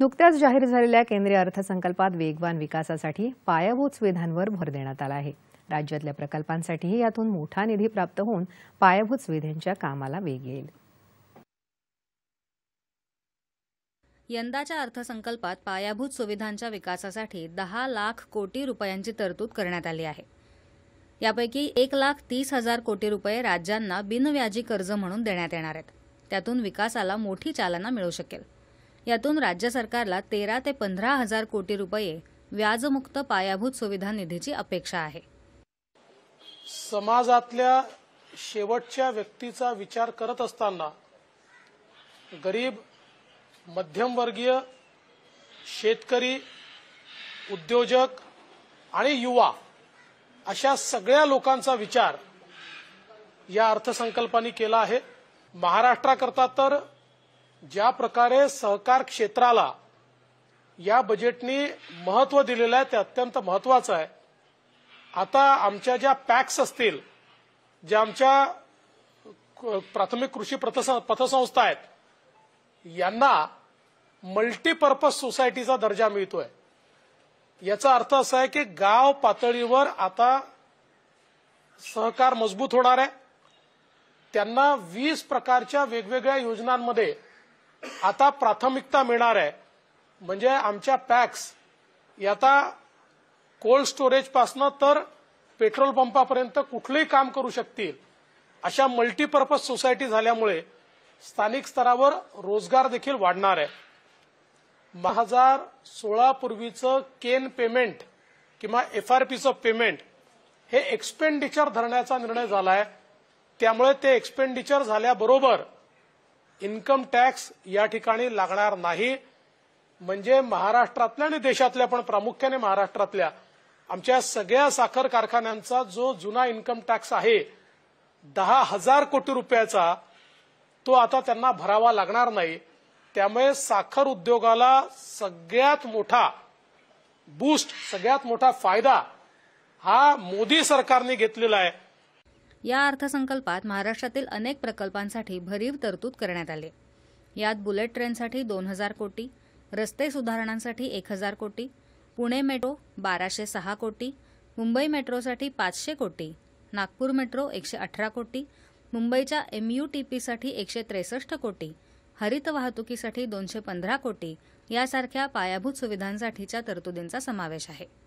नुकत्याच जाहीर झालेल्या केंद्रीय अर्थसंकल्पात वेगवान विकासासाठी पायाभूत सुविधांवर भर देण्यात आला आहे राज्यातल्या प्रकल्पांसाठीही यातून मोठा निधी प्राप्त होऊन पायाभूत सुविधांच्या कामाला वेग येईल यंदाच्या अर्थसंकल्पात पायाभूत सुविधांच्या विकासासाठी दहा लाख कोटी रुपयांची तरतूद करण्यात आली आहे यापैकी एक लाख तीस हजार कोटी रुपये राज्यांना बिनव्याजी कर्ज म्हणून देण्यात येणार आहेत त्यातून विकासाला मोठी चालना मिळू शकेल यातून राज्य सरकारला तेरा ते पंधरा हजार कोटी रुपये व्याजमुक्त पायाभूत सुविधा निधीची अपेक्षा आहे समाजातल्या शेवटच्या व्यक्तीचा विचार करत असताना गरीब मध्यमवर्गीय शेतकरी उद्योजक आणि युवा अशा सगळ्या लोकांचा विचार या अर्थसंकल्पाने केला आहे महाराष्ट्राकरता तर ज्या प्रकारे सहकार क्षेत्राला या बजेटनी महत्व दिलेलं आहे ते अत्यंत महत्वाचं आहे आता आमच्या ज्या पॅक्स असतील ज्या आमच्या प्राथमिक कृषी पथसंस्था आहेत यांना मल्टीपर्पज सोसायटीचा दर्जा मिळतोय याचा अर्थ असा आहे की गाव पातळीवर आता सहकार मजबूत होणार आहे त्यांना वीस प्रकारच्या वेगवेगळ्या योजनांमध्ये आता प्राथमिकता मिळणार आहे म्हणजे आमच्या पॅक्स याता कोल्ड स्टोरेजपासनं तर पेट्रोल पंपापर्यंत कुठलंही काम करू शकतील अशा मल्टीपर्पज सोसायटी झाल्यामुळे स्थानिक स्तरावर रोजगार देखील वाढणार आहे महाजार हजार पूर्वीचं केन पेमेंट किंवा एफआरपीचं पेमेंट हे एक्सपेंडिचर धरण्याचा निर्णय झाला आहे त्यामुळे ते एक्सपेंडिचर झाल्याबरोबर इन्कम टॅक्स या ठिकाणी लागणार नाही म्हणजे महाराष्ट्रातल्या आणि देशातल्या पण प्रामुख्याने महाराष्ट्रातल्या आमच्या सगळ्या साखर कारखान्यांचा जो जुना इन्कम टॅक्स आहे दहा हजार कोटी रुपयाचा तो आता त्यांना भरावा लागणार नाही त्यामुळे साखर उद्योगाला सगळ्यात मोठा बूस्ट सगळ्यात मोठा फायदा हा मोदी सरकारने घेतलेला आहे या अर्थसंकल्पात महाराष्ट्रातील अनेक प्रकल्पांसाठी भरीव तरतूद करण्यात आली यात बुलेट ट्रेनसाठी दोन हजार कोटी रस्ते सुधारणांसाठी एक हजार कोटी पुणे मेट्रो बाराशे सहा कोटी मुंबई मेट्रोसाठी पाचशे कोटी नागपूर मेट्रो एकशे अठरा कोटी मुंबईच्या एम यू टी पीसाठी एकशे त्रेसष्ट कोटी हरित वाहतुकीसाठी दोनशे पंधरा कोटी यासारख्या पायाभूत सुविधांसाठीच्या तरतुदींचा समावेश आहे